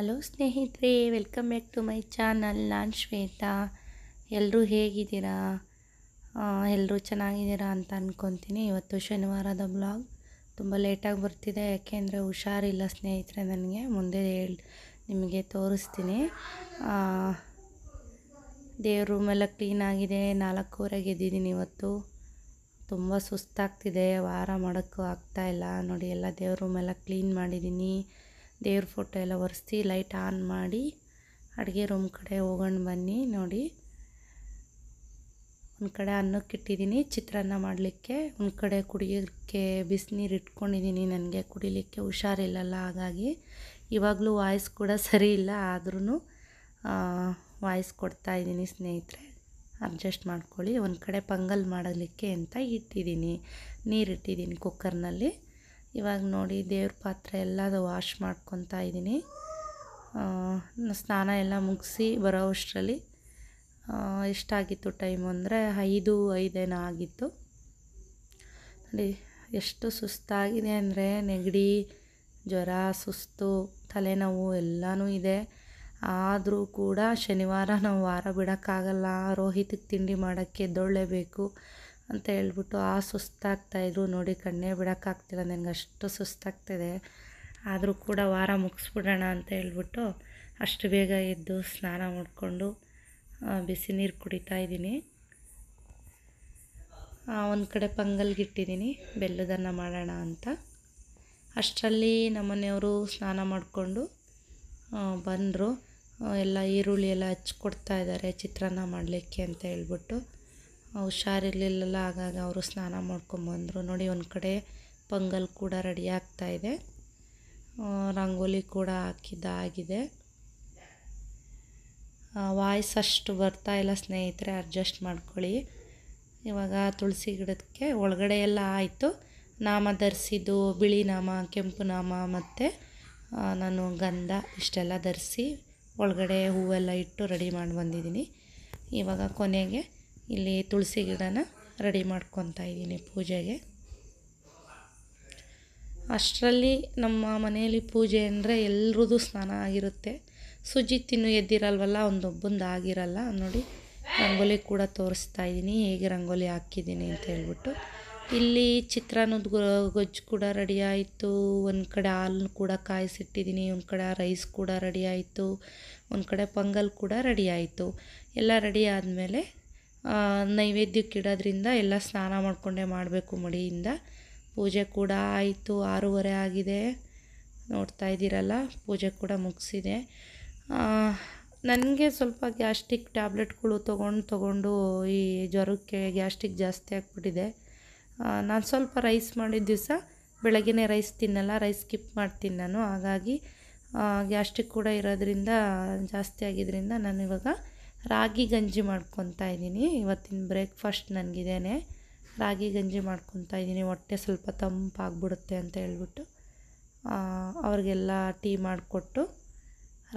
hello ಸ್ನೇಹಿತರೆ welcome back to my channel ನಾನು ಶ್ವೇತಾ ಎಲ್ಲರೂ ಹೇಗಿದ್ದೀರಾ ಎಲ್ಲರೂ ಚೆನ್ನಾಗಿದ್ದೀರಾ ಅಂತ ಅಂದ್ಕೊತೀನಿ ಇವತ್ತು ಶನಿವಾರದ ಬ್ಲಾಗ್ ತುಂಬ ಲೇಟಾಗಿ ಬರ್ತಿದೆ ಯಾಕೆಂದರೆ ಹುಷಾರಿಲ್ಲ ಸ್ನೇಹಿತರೆ ನನಗೆ ಮುಂದೆ ಹೇಳಿ ನಿಮಗೆ ತೋರಿಸ್ತೀನಿ ದೇವ್ರ ರೂಮೆಲ್ಲ ಕ್ಲೀನಾಗಿದೆ ನಾಲ್ಕೂವರೆಗೆ ಗೆದ್ದಿದ್ದೀನಿ ಇವತ್ತು ತುಂಬ ಸುಸ್ತಾಗ್ತಿದೆ ವಾರ ಮಾಡೋಕ್ಕೂ ಆಗ್ತಾಯಿಲ್ಲ ನೋಡಿ ಎಲ್ಲ ದೇವ್ರ ರೂಮೆಲ್ಲ ಕ್ಲೀನ್ ಮಾಡಿದ್ದೀನಿ ದೇವ್ರ ಫೋಟೋ ಎಲ್ಲ ಒರೆಸಿ ಲೈಟ್ ಆನ್ ಮಾಡಿ ಅಡುಗೆ ರೂಮ್ ಕಡೆ ಹೋಗೋಣ ಬನ್ನಿ ನೋಡಿ ಒಂದು ಕಡೆ ಅನ್ನಕ್ಕೆ ಇಟ್ಟಿದ್ದೀನಿ ಚಿತ್ರಾನ್ನ ಮಾಡಲಿಕ್ಕೆ ಒಂದು ಕಡೆ ಕುಡಿಯೋಕ್ಕೆ ಬಿಸಿನೀರು ಇಟ್ಕೊಂಡಿದ್ದೀನಿ ನನಗೆ ಕುಡಿಲಿಕ್ಕೆ ಹುಷಾರಿಲ್ಲಲ್ಲ ಹಾಗಾಗಿ ಇವಾಗಲೂ ವಾಯ್ಸ್ ಕೂಡ ಸರಿ ಇಲ್ಲ ಆದ್ರೂ ವಾಯ್ಸ್ ಕೊಡ್ತಾಯಿದ್ದೀನಿ ಸ್ನೇಹಿತರೆ ಅಡ್ಜಸ್ಟ್ ಮಾಡ್ಕೊಳ್ಳಿ ಒಂದು ಕಡೆ ಪಂಗಲ್ ಮಾಡಲಿಕ್ಕೆ ಅಂತ ಇಟ್ಟಿದ್ದೀನಿ ನೀರು ಇಟ್ಟಿದ್ದೀನಿ ಕುಕ್ಕರ್ನಲ್ಲಿ ಇವಾಗ ನೋಡಿ ದೇವ್ರ ಪಾತ್ರೆ ಎಲ್ಲ ಅದು ವಾಶ್ ಮಾಡ್ಕೊತಾ ಇದ್ದೀನಿ ಸ್ನಾನ ಎಲ್ಲ ಮುಗಿಸಿ ಬರೋ ಅಷ್ಟರಲ್ಲಿ ಎಷ್ಟಾಗಿತ್ತು ಟೈಮ್ ಅಂದರೆ ಐದು ಐದೇನೋ ಆಗಿತ್ತು ನೋಡಿ ಎಷ್ಟು ಸುಸ್ತಾಗಿದೆ ಅಂದರೆ ನೆಗಡಿ ಜ್ವರ ಸುಸ್ತು ತಲೆನೋವು ಎಲ್ಲನೂ ಇದೆ ಆದರೂ ಕೂಡ ಶನಿವಾರ ನಾವು ವಾರ ಬಿಡೋಕ್ಕಾಗಲ್ಲ ರೋಹಿತಿಗೆ ತಿಂಡಿ ಮಾಡೋಕ್ಕೆ ಎದ್ದೊಳ್ಳೇಬೇಕು ಅಂತ ಹೇಳ್ಬಿಟ್ಟು ಆ ಸುಸ್ತಾಗ್ತಾಯಿದ್ರು ನೋಡಿ ಕಣ್ಣೇ ಬಿಡೋಕ್ಕಾಗ್ತಿಲ್ಲ ನನಗೆ ಅಷ್ಟು ಸುಸ್ತಾಗ್ತಿದೆ ಆದರೂ ಕೂಡ ವಾರ ಮುಗಿಸ್ಬಿಡೋಣ ಅಂತ ಹೇಳ್ಬಿಟ್ಟು ಅಷ್ಟು ಬೇಗ ಎದ್ದು ಸ್ನಾನ ಮಾಡಿಕೊಂಡು ಬಿಸಿ ನೀರು ಕುಡಿತಾ ಇದ್ದೀನಿ ಒಂದು ಕಡೆ ಪಂಗಲ್ಗಿಟ್ಟಿದ್ದೀನಿ ಬೆಲ್ಲದನ್ನು ಮಾಡೋಣ ಅಂತ ಅಷ್ಟರಲ್ಲಿ ನಮ್ಮನೆಯವರು ಸ್ನಾನ ಮಾಡಿಕೊಂಡು ಬಂದರು ಎಲ್ಲ ಈರುಳ್ಳಿ ಎಲ್ಲ ಹಚ್ಕೊಡ್ತಾ ಇದ್ದಾರೆ ಚಿತ್ರಾನ್ನ ಮಾಡಲಿಕ್ಕೆ ಅಂತ ಹೇಳ್ಬಿಟ್ಟು ಹುಷಾರಿರ್ಲಿಲ್ಲಲ್ಲ ಆಗಾಗ ಅವರು ಸ್ನಾನ ಮಾಡ್ಕೊಂಬಂದರು ನೋಡಿ ಒಂದು ಕಡೆ ಪೊಂಗಲ್ ಕೂಡ ರೆಡಿ ಆಗ್ತಾಯಿದೆ ರಂಗೋಲಿ ಕೂಡ ಹಾಕಿದ್ದಾಗಿದೆ ವಾಯ್ಸ್ ಅಷ್ಟು ಬರ್ತಾ ಇಲ್ಲ ಸ್ನೇಹಿತರೆ ಅಡ್ಜಸ್ಟ್ ಮಾಡ್ಕೊಳ್ಳಿ ಇವಾಗ ತುಳಸಿ ಗಿಡಕ್ಕೆ ಒಳಗಡೆ ಎಲ್ಲ ಆಯಿತು ನಾಮ ಧರಿಸಿದ್ದು ಬಿಳಿ ನಾಮ ಕೆಂಪು ನಾಮ ಮತ್ತು ನಾನು ಗಂಧ ಇಷ್ಟೆಲ್ಲ ಧರಿಸಿ ಒಳಗಡೆ ಹೂವೆಲ್ಲ ಇಟ್ಟು ರೆಡಿ ಮಾಡಿ ಬಂದಿದ್ದೀನಿ ಇವಾಗ ಕೊನೆಗೆ ಇಲ್ಲಿ ತುಳಸಿ ಗಿಡನ ರೆಡಿ ಮಾಡ್ಕೊತಾ ಇದ್ದೀನಿ ಪೂಜೆಗೆ ಅಷ್ಟರಲ್ಲಿ ನಮ್ಮ ಮನೆಯಲ್ಲಿ ಪೂಜೆ ಅಂದರೆ ಎಲ್ರದ್ದು ಸ್ನಾನ ಆಗಿರುತ್ತೆ ಸುಜಿ ತಿನ್ನು ಎದ್ದಿರಲ್ವಲ್ಲ ಒಂದೊಬ್ಬಂದು ಆಗಿರಲ್ಲ ನೋಡಿ ರಂಗೋಲಿ ಕೂಡ ತೋರಿಸ್ತಾ ಇದ್ದೀನಿ ಹೇಗೆ ರಂಗೋಲಿ ಹಾಕಿದ್ದೀನಿ ಅಂತ ಹೇಳ್ಬಿಟ್ಟು ಇಲ್ಲಿ ಚಿತ್ರಾನ್ನದ ಗೊಜ್ಜು ಕೂಡ ರೆಡಿ ಆಯಿತು ಒಂದು ಕಡೆ ಹಾಲು ಕೂಡ ಕಾಯಿಸಿಟ್ಟಿದ್ದೀನಿ ಒಂದು ಕಡೆ ರೈಸ್ ಕೂಡ ರೆಡಿ ಆಯಿತು ಒಂದು ಕಡೆ ಪೊಂಗಲ್ ಕೂಡ ರೆಡಿ ಆಯಿತು ಎಲ್ಲ ರೆಡಿ ಆದಮೇಲೆ ನೈವೇದ್ಯಕ್ಕಿಡೋದ್ರಿಂದ ಎಲ್ಲ ಸ್ನಾನ ಮಾಡಿಕೊಂಡೇ ಮಾಡಬೇಕು ಮಡಿಯಿಂದ ಪೂಜೆ ಕೂಡ ಆಯಿತು ಆರೂವರೆ ಆಗಿದೆ ನೋಡ್ತಾ ಇದ್ದೀರಲ್ಲ ಪೂಜೆ ಕೂಡ ಮುಗಿಸಿದೆ ನನಗೆ ಸ್ವಲ್ಪ ಗ್ಯಾಸ್ಟ್ರಿಕ್ ಟ್ಯಾಬ್ಲೆಟ್ಗಳು ತೊಗೊಂಡು ತೊಗೊಂಡು ಈ ಜ್ವರಕ್ಕೆ ಗ್ಯಾಸ್ಟ್ರಿಕ್ ಜಾಸ್ತಿ ಆಗಿಬಿಟ್ಟಿದೆ ನಾನು ಸ್ವಲ್ಪ ರೈಸ್ ಮಾಡಿದ ದಿವಸ ಬೆಳಗ್ಗೆ ರೈಸ್ ತಿನ್ನಲ್ಲ ರೈಸ್ ಸ್ಕಿಪ್ ಮಾಡ್ತೀನಿ ನಾನು ಹಾಗಾಗಿ ಗ್ಯಾಸ್ಟ್ರಿಕ್ ಕೂಡ ಇರೋದ್ರಿಂದ ಜಾಸ್ತಿ ಆಗಿದ್ದರಿಂದ ನಾನು ಇವಾಗ ರಾಗಿ ಗಂಜಿ ಮಾಡ್ಕೊತಾ ಇದ್ದೀನಿ ಇವತ್ತಿನ ಬ್ರೇಕ್ಫಾಸ್ಟ್ ನನಗಿದೇನೆ ರಾಗಿ ಗಂಜಿ ಮಾಡ್ಕೊತಾ ಇದ್ದೀನಿ ಹೊಟ್ಟೆ ಸ್ವಲ್ಪ ತಂಪಾಗ್ಬಿಡುತ್ತೆ ಅಂತ ಹೇಳ್ಬಿಟ್ಟು ಅವ್ರಿಗೆಲ್ಲ ಟೀ ಮಾಡಿಕೊಟ್ಟು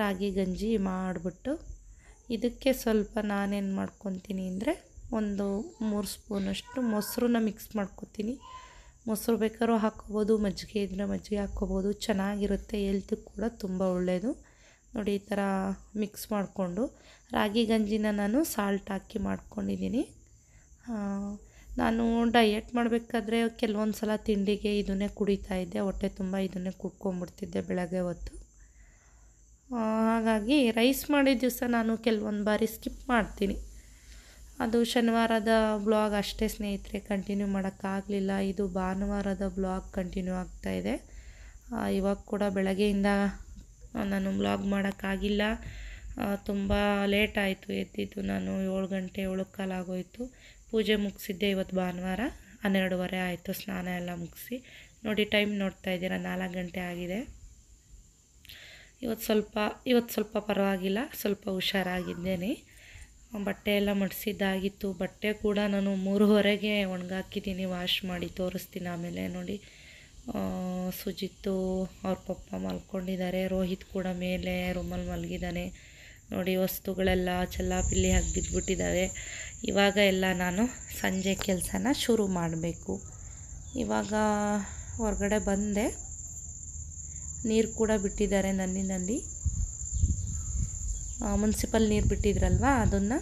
ರಾಗಿ ಗಂಜಿ ಮಾಡಿಬಿಟ್ಟು ಇದಕ್ಕೆ ಸ್ವಲ್ಪ ನಾನೇನು ಮಾಡ್ಕೊತೀನಿ ಅಂದರೆ ಒಂದು ಮೂರು ಸ್ಪೂನಷ್ಟು ಮೊಸರನ್ನ ಮಿಕ್ಸ್ ಮಾಡ್ಕೊತೀನಿ ಮೊಸರು ಬೇಕಾದ್ರೂ ಹಾಕ್ಕೋಬೋದು ಮಜ್ಜಿಗೆ ಇದ್ದರೆ ಮಜ್ಜಿಗೆ ಹಾಕ್ಕೋಬೋದು ಚೆನ್ನಾಗಿರುತ್ತೆ ಹೆಲ್ತಿಗೆ ಕೂಡ ತುಂಬ ಒಳ್ಳೆಯದು ನೋಡಿ ಈ ಥರ ಮಿಕ್ಸ್ ಮಾಡಿಕೊಂಡು ರಾಗಿ ಗಂಜಿನ ನಾನು ಸಾಲ್ಟ್ ಹಾಕಿ ಮಾಡ್ಕೊಂಡಿದ್ದೀನಿ ನಾನು ಡಯೆಟ್ ಮಾಡಬೇಕಾದ್ರೆ ಕೆಲವೊಂದು ಸಲ ತಿಂಡಿಗೆ ಇದನ್ನೇ ಕುಡಿತಾ ಇದ್ದೆ ಹೊಟ್ಟೆ ತುಂಬ ಇದನ್ನೇ ಕುಡ್ಕೊಂಬಿಡ್ತಿದ್ದೆ ಬೆಳಗ್ಗೆ ಹೊತ್ತು ಹಾಗಾಗಿ ರೈಸ್ ಮಾಡಿದ ದಿವಸ ನಾನು ಕೆಲವೊಂದು ಬಾರಿ ಸ್ಕಿಪ್ ಮಾಡ್ತೀನಿ ಅದು ಶನಿವಾರದ ಬ್ಲಾಗ್ ಅಷ್ಟೇ ಸ್ನೇಹಿತರೆ ಕಂಟಿನ್ಯೂ ಮಾಡೋಕ್ಕಾಗಲಿಲ್ಲ ಇದು ಭಾನುವಾರದ ಬ್ಲಾಗ್ ಕಂಟಿನ್ಯೂ ಆಗ್ತಾಯಿದೆ ಇವಾಗ ಕೂಡ ಬೆಳಗ್ಗೆಯಿಂದ ನಾನು ವ್ಲಾಗ್ ಮಾಡೋಕ್ಕಾಗಿಲ್ಲ ತುಂಬ ಲೇಟ್ ಆಯಿತು ಎದ್ದಿದ್ದು ನಾನು ಏಳು ಗಂಟೆ ಏಳು ಕಾಲಾಗೋಯಿತು ಪೂಜೆ ಮುಗಿಸಿದ್ದೆ ಇವತ್ತು ಭಾನುವಾರ ಹನ್ನೆರಡುವರೆ ಆಯಿತು ಸ್ನಾನ ಎಲ್ಲ ಮುಗಿಸಿ ನೋಡಿ ಟೈಮ್ ನೋಡ್ತಾ ಇದ್ದೀರಾ ನಾಲ್ಕು ಗಂಟೆ ಆಗಿದೆ ಇವತ್ತು ಸ್ವಲ್ಪ ಇವತ್ತು ಸ್ವಲ್ಪ ಪರವಾಗಿಲ್ಲ ಸ್ವಲ್ಪ ಹುಷಾರಾಗಿದ್ದೇನೆ ಬಟ್ಟೆ ಎಲ್ಲ ಮಡಿಸಿದ್ದಾಗಿತ್ತು ಬಟ್ಟೆ ಕೂಡ ನಾನು ಮೂರುವರೆಗೆ ಒಣಗಾಕಿದ್ದೀನಿ ವಾಶ್ ಮಾಡಿ ತೋರಿಸ್ತೀನಿ ಆಮೇಲೆ ನೋಡಿ ಸುಜಿತ್ತು ಅವ್ರ ಪಪ್ಪ ಮಲ್ಕೊಂಡಿದ್ದಾರೆ ರೋಹಿತ್ ಕೂಡ ಮೇಲೆ ರೂಮಲ್ಲಿ ಮಲಗಿದ್ದಾನೆ ನೋಡಿ ವಸ್ತುಗಳೆಲ್ಲ ಪಿಲ್ಲಿ ಹಾಕಿ ಬಿದ್ದುಬಿಟ್ಟಿದ್ದಾವೆ ಇವಾಗ ಎಲ್ಲ ನಾನು ಸಂಜೆ ಕೆಲಸನ ಶುರು ಮಾಡಬೇಕು ಇವಾಗ ಹೊರಗಡೆ ಬಂದೆ ನೀರು ಕೂಡ ಬಿಟ್ಟಿದ್ದಾರೆ ನನ್ನಿನಲ್ಲಿ ಮುನ್ಸಿಪಲ್ ನೀರು ಬಿಟ್ಟಿದ್ರಲ್ವಾ ಅದನ್ನು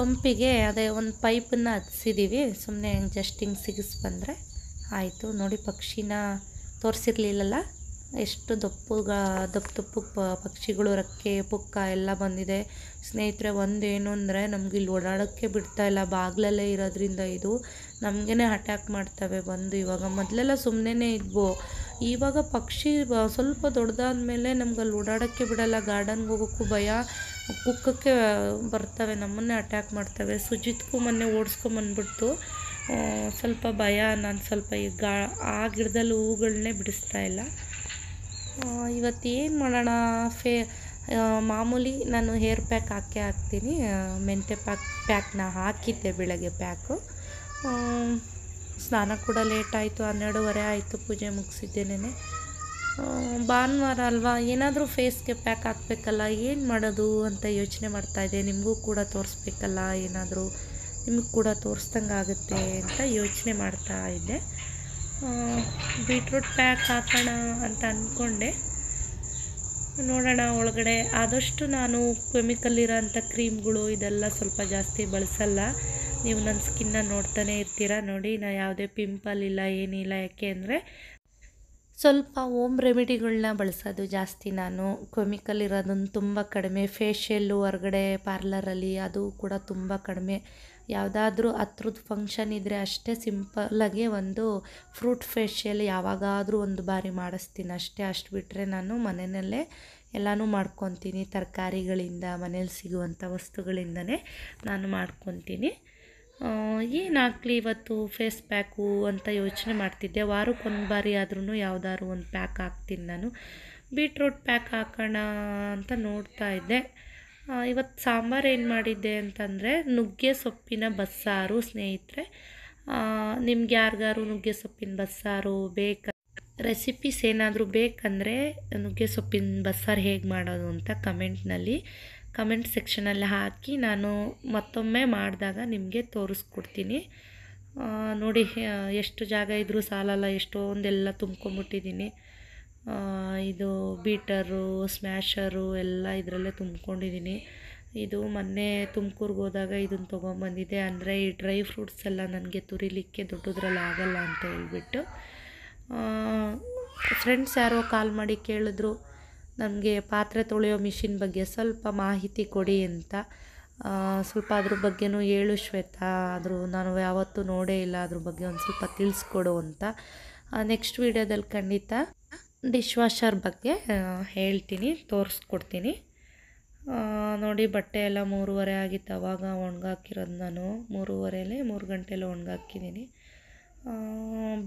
ಸೊಂಪಿಗೆ ಅದೇ ಒಂದು ಪೈಪನ್ನ ಹತ್ಸಿದ್ದೀವಿ ಸುಮ್ಮನೆ ಜಸ್ಟ್ ಹಿಂಗೆ ಸಿಗಿಸ್ ಬಂದರೆ ಆಯಿತು ನೋಡಿ ಪಕ್ಷಿನ ತೋರಿಸಿರ್ಲಿಲ್ಲಲ್ಲ ಎಷ್ಟು ದಪ್ಪಗ ದಪ್ಪ ದಪ್ಪು ಪಕ್ಷಿಗಳು ರಕ್ಕೆ ಪುಕ್ಕ ಎಲ್ಲ ಬಂದಿದೆ ಸ್ನೇಹಿತರೆ ಏನು ಅಂದರೆ ನಮ್ಗೆ ಇಲ್ಲಿ ಓಡಾಡೋಕ್ಕೆ ಇಲ್ಲ ಬಾಗಿಲಲ್ಲೇ ಇರೋದ್ರಿಂದ ಇದು ನಮಗೇ ಅಟ್ಯಾಕ್ ಮಾಡ್ತವೆ ಬಂದು ಇವಾಗ ಮೊದಲೆಲ್ಲ ಸುಮ್ಮನೆ ಇದ್ವು ಇವಾಗ ಪಕ್ಷಿ ಸ್ವಲ್ಪ ದೊಡ್ಡದಾದ ಮೇಲೆ ನಮ್ಗೆ ಅಲ್ಲಿ ಓಡಾಡೋಕ್ಕೆ ಬಿಡೋಲ್ಲ ಗಾರ್ಡನ್ಗೆ ಹೋಗೋಕ್ಕೂ ಭಯ ಕುಕ್ಕಕ್ಕೆ ಬರ್ತವೆ ನಮ್ಮನ್ನೇ ಅಟ್ಯಾಕ್ ಮಾಡ್ತವೆ ಸುಜಿತ್ಗೂ ಮೊನ್ನೆ ಓಡಿಸ್ಕೊಂಬಂದ್ಬಿಡ್ತು ಸ್ವಲ್ಪ ಭಯ ನಾನು ಸ್ವಲ್ಪ ಈ ಗಾ ಆ ಗಿಡದಲ್ಲಿ ಹೂಗಳನ್ನೇ ಬಿಡಿಸ್ತಾ ಇಲ್ಲ ಇವತ್ತೇನು ಮಾಡೋಣ ಫೇ ಮಾಮೂಲಿ ನಾನು ಹೇರ್ ಪ್ಯಾಕ್ ಹಾಕೇ ಹಾಕ್ತೀನಿ ಮೆಂತೆ ಪ್ಯಾಕ್ ಪ್ಯಾಕ್ನ ಹಾಕಿದ್ದೆ ಬೆಳಗ್ಗೆ ಪ್ಯಾಕು ಸ್ನಾನ ಕೂಡ ಲೇಟ್ ಆಯಿತು ಹನ್ನೆರಡೂವರೆ ಆಯಿತು ಪೂಜೆ ಮುಗಿಸಿದ್ದೇನೆ ಭಾನುವಾರ ಅಲ್ವಾ ಏನಾದರೂ ಫೇಸ್ಗೆ ಪ್ಯಾಕ್ ಹಾಕಬೇಕಲ್ಲ ಏನು ಮಾಡೋದು ಅಂತ ಯೋಚನೆ ಮಾಡ್ತಾಯಿದ್ದೆ ನಿಮಗೂ ಕೂಡ ತೋರಿಸ್ಬೇಕಲ್ಲ ಏನಾದರೂ ನಿಮಗೆ ಕೂಡ ತೋರಿಸ್ದಂಗೆ ಆಗುತ್ತೆ ಅಂತ ಯೋಚನೆ ಮಾಡ್ತಾ ಇದ್ದೆ ಬೀಟ್ರೂಟ್ ಪ್ಯಾಕ್ ಹಾಕೋಣ ಅಂತ ಅಂದ್ಕೊಂಡೆ ನೋಡೋಣ ಒಳಗಡೆ ಆದಷ್ಟು ನಾನು ಕೆಮಿಕಲ್ ಇರೋಂಥ ಕ್ರೀಮ್ಗಳು ಇದೆಲ್ಲ ಸ್ವಲ್ಪ ಜಾಸ್ತಿ ಬಳಸಲ್ಲ ನೀವು ನನ್ನ ಸ್ಕಿನ್ನ ನೋಡ್ತಾನೆ ಇರ್ತೀರ ನೋಡಿ ನಾ ಯಾವುದೇ ಪಿಂಪಲ್ ಇಲ್ಲ ಏನಿಲ್ಲ ಯಾಕೆ ಅಂದರೆ ಸ್ವಲ್ಪ ಓಮ್ ರೆಮಿಡಿಗಳನ್ನ ಬಳಸೋದು ಜಾಸ್ತಿ ನಾನು ಕೆಮಿಕಲ್ ಇರೋದನ್ನು ತುಂಬ ಕಡಿಮೆ ಫೇಶಿಯಲ್ಲು ಹೊರಗಡೆ ಪಾರ್ಲರಲ್ಲಿ ಅದು ಕೂಡ ತುಂಬ ಕಡಿಮೆ ಯಾವುದಾದ್ರೂ ಹತ್ರದ ಫಂಕ್ಷನ್ ಇದ್ದರೆ ಅಷ್ಟೇ ಸಿಂಪಲ್ಲಾಗಿ ಒಂದು ಫ್ರೂಟ್ ಫೇಶಿಯಲ್ ಯಾವಾಗಾದರೂ ಒಂದು ಬಾರಿ ಮಾಡಿಸ್ತೀನಿ ಅಷ್ಟೇ ಅಷ್ಟು ಬಿಟ್ಟರೆ ನಾನು ಮನೆಯಲ್ಲೇ ಎಲ್ಲನೂ ಮಾಡ್ಕೊತೀನಿ ತರಕಾರಿಗಳಿಂದ ಮನೇಲಿ ಸಿಗುವಂಥ ವಸ್ತುಗಳಿಂದನೇ ನಾನು ಮಾಡ್ಕೊತೀನಿ ಏನಾಗಲಿ ಇವತ್ತು ಫೇಸ್ ಪ್ಯಾಕು ಅಂತ ಯೋಚನೆ ಮಾಡ್ತಿದ್ದೆ ವಾರಕ್ಕೊಂದು ಬಾರಿ ಆದ್ರೂ ಯಾವ್ದಾದ್ರು ಒಂದು ಪ್ಯಾಕ್ ಹಾಕ್ತೀನಿ ನಾನು ಬೀಟ್ರೂಟ್ ಪ್ಯಾಕ್ ಹಾಕೋಣ ಅಂತ ನೋಡ್ತಾ ಇದ್ದೆ ಇವತ್ತು ಸಾಂಬಾರು ಏನು ಮಾಡಿದ್ದೆ ಅಂತಂದರೆ ನುಗ್ಗೆ ಸೊಪ್ಪಿನ ಬಸ್ಸಾರು ಸ್ನೇಹಿತರೆ ನಿಮ್ಗೆ ಯಾರಿಗಾರು ನುಗ್ಗೆ ಸೊಪ್ಪಿನ ಬಸ್ಸಾರು ಬೇಕ ರೆಸಿಪೀಸ್ ಏನಾದರೂ ಬೇಕಂದರೆ ನುಗ್ಗೆ ಸೊಪ್ಪಿನ ಬಸ್ಸಾರು ಹೇಗೆ ಮಾಡೋದು ಅಂತ ಕಮೆಂಟ್ನಲ್ಲಿ ಕಮೆಂಟ್ ಸೆಕ್ಷನಲ್ಲಿ ಹಾಕಿ ನಾನು ಮತ್ತೊಮ್ಮೆ ಮಾಡಿದಾಗ ನಿಮಗೆ ತೋರಿಸ್ಕೊಡ್ತೀನಿ ನೋಡಿ ಎಷ್ಟು ಜಾಗ ಇದ್ದರೂ ಸಾಲಲ್ಲ ಎಷ್ಟೊಂದೆಲ್ಲ ತುಂಬ್ಕೊಂಬಿಟ್ಟಿದ್ದೀನಿ ಇದು ಬೀಟರು ಸ್ಮ್ಯಾಷರು ಎಲ್ಲ ಇದರಲ್ಲೇ ತುಂಬ್ಕೊಂಡಿದ್ದೀನಿ ಇದು ಮೊನ್ನೆ ತುಮಕೂರಿಗೆ ಹೋದಾಗ ಇದನ್ನು ತೊಗೊಂಬಂದಿದ್ದೆ ಅಂದರೆ ಈ ಡ್ರೈ ಫ್ರೂಟ್ಸ್ ಎಲ್ಲ ನನಗೆ ತುರಿಲಿಕ್ಕೆ ದೊಡ್ಡದ್ರಲ್ಲಿ ಆಗಲ್ಲ ಅಂತ ಹೇಳಿಬಿಟ್ಟು ಫ್ರೆಂಡ್ಸ್ ಯಾರೋ ಕಾಲ್ ಮಾಡಿ ಕೇಳಿದ್ರು ನಮಗೆ ಪಾತ್ರೆ ತೊಳೆಯೋ ಮಿಷಿನ್ ಬಗ್ಗೆ ಸ್ವಲ್ಪ ಮಾಹಿತಿ ಕೊಡಿ ಅಂತ ಸ್ವಲ್ಪ ಅದ್ರ ಬಗ್ಗೆನೂ ಹೇಳು ಶ್ವೇತಾ ಆದರೂ ನಾನು ಯಾವತ್ತೂ ನೋಡೇ ಇಲ್ಲ ಅದ್ರ ಬಗ್ಗೆ ಒಂದು ಸ್ವಲ್ಪ ತಿಳಿಸ್ಕೊಡು ಅಂತ ನೆಕ್ಸ್ಟ್ ವೀಡಿಯೋದಲ್ಲಿ ಖಂಡಿತ ಡಿಶ್ ವಾಷರ್ ಬಗ್ಗೆ ಹೇಳ್ತೀನಿ ತೋರಿಸ್ಕೊಡ್ತೀನಿ ನೋಡಿ ಬಟ್ಟೆ ಎಲ್ಲ ಮೂರುವರೆ ಆಗಿತ್ತು ಅವಾಗ ಒಣಗಾಕಿರೋದು ನಾನು ಮೂರುವರೆಯಲ್ಲಿ ಮೂರು ಗಂಟೆಲ್ಲ ಒಣಗಾಕಿದ್ದೀನಿ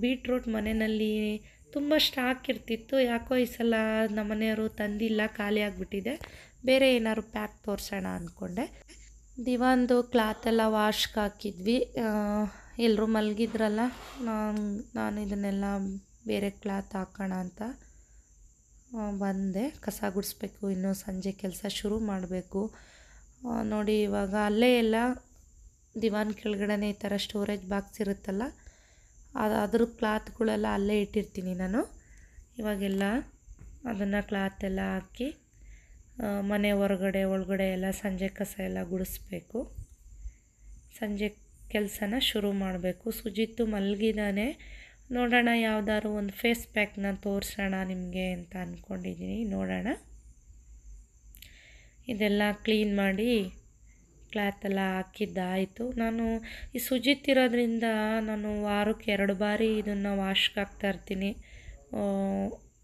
ಬೀಟ್ರೂಟ್ ಮನೆಯಲ್ಲಿ ತುಂಬ ಸ್ಟಾಕ್ ಇರ್ತಿತ್ತು ಯಾಕೋ ಈ ಸಲ ನಮ್ಮ ಮನೆಯವರು ತಂದಿಲ್ಲ ಖಾಲಿ ಆಗಿಬಿಟ್ಟಿದೆ ಬೇರೆ ಏನಾದ್ರು ಪ್ಯಾಕ್ ತೋರಿಸೋಣ ಅಂದ್ಕೊಂಡೆ ದಿವಾನ್ದು ಕ್ಲಾತೆಲ್ಲ ವಾಶ್ಗೆ ಹಾಕಿದ್ವಿ ಎಲ್ಲರೂ ಮಲಗಿದ್ರಲ್ಲ ನಾನು ನಾನು ಇದನ್ನೆಲ್ಲ ಬೇರೆ ಕ್ಲಾತ್ ಹಾಕೋಣ ಅಂತ ಬಂದೆ ಕಸ ಗುಡಿಸ್ಬೇಕು ಇನ್ನೂ ಸಂಜೆ ಕೆಲಸ ಶುರು ಮಾಡಬೇಕು ನೋಡಿ ಇವಾಗ ಅಲ್ಲೇ ಎಲ್ಲ ದಿವಾನ್ ಕೆಳಗಡೆ ಈ ಥರ ಸ್ಟೋರೇಜ್ ಬಾಕ್ಸ್ ಇರುತ್ತಲ್ಲ ಅದು ಅದ್ರ ಕ್ಲಾತ್ಗಳೆಲ್ಲ ಅಲ್ಲೇ ಇಟ್ಟಿರ್ತೀನಿ ನಾನು ಇವಾಗೆಲ್ಲ ಅದನ್ನು ಕ್ಲಾತ್ ಎಲ್ಲ ಹಾಕಿ ಮನೆ ಹೊರಗಡೆ ಒಳಗಡೆ ಎಲ್ಲ ಸಂಜೆ ಕಸ ಎಲ್ಲ ಗುಡಿಸ್ಬೇಕು ಸಂಜೆ ಕೆಲಸನ ಶುರು ಮಾಡಬೇಕು ಸುಜಿತ್ತು ಮಲಗಿದಾನೆ ನೋಡೋಣ ಯಾವುದಾದ್ರು ಒಂದು ಫೇಸ್ ಪ್ಯಾಕ್ನ ತೋರಿಸೋಣ ನಿಮಗೆ ಅಂತ ಅಂದ್ಕೊಂಡಿದ್ದೀನಿ ನೋಡೋಣ ಇದೆಲ್ಲ ಕ್ಲೀನ್ ಮಾಡಿ ಕ್ಲಾತ್ ಎಲ್ಲ ಹಾಕಿದ್ದಾಯಿತು ನಾನು ಈ ಸುಜಿತ್ ಇರೋದ್ರಿಂದ ನಾನು ವಾರಕ್ಕೆ ಎರಡು ಬಾರಿ ಇದನ್ನು ವಾಶ್ಗೆ ಹಾಕ್ತಾ ಇರ್ತೀನಿ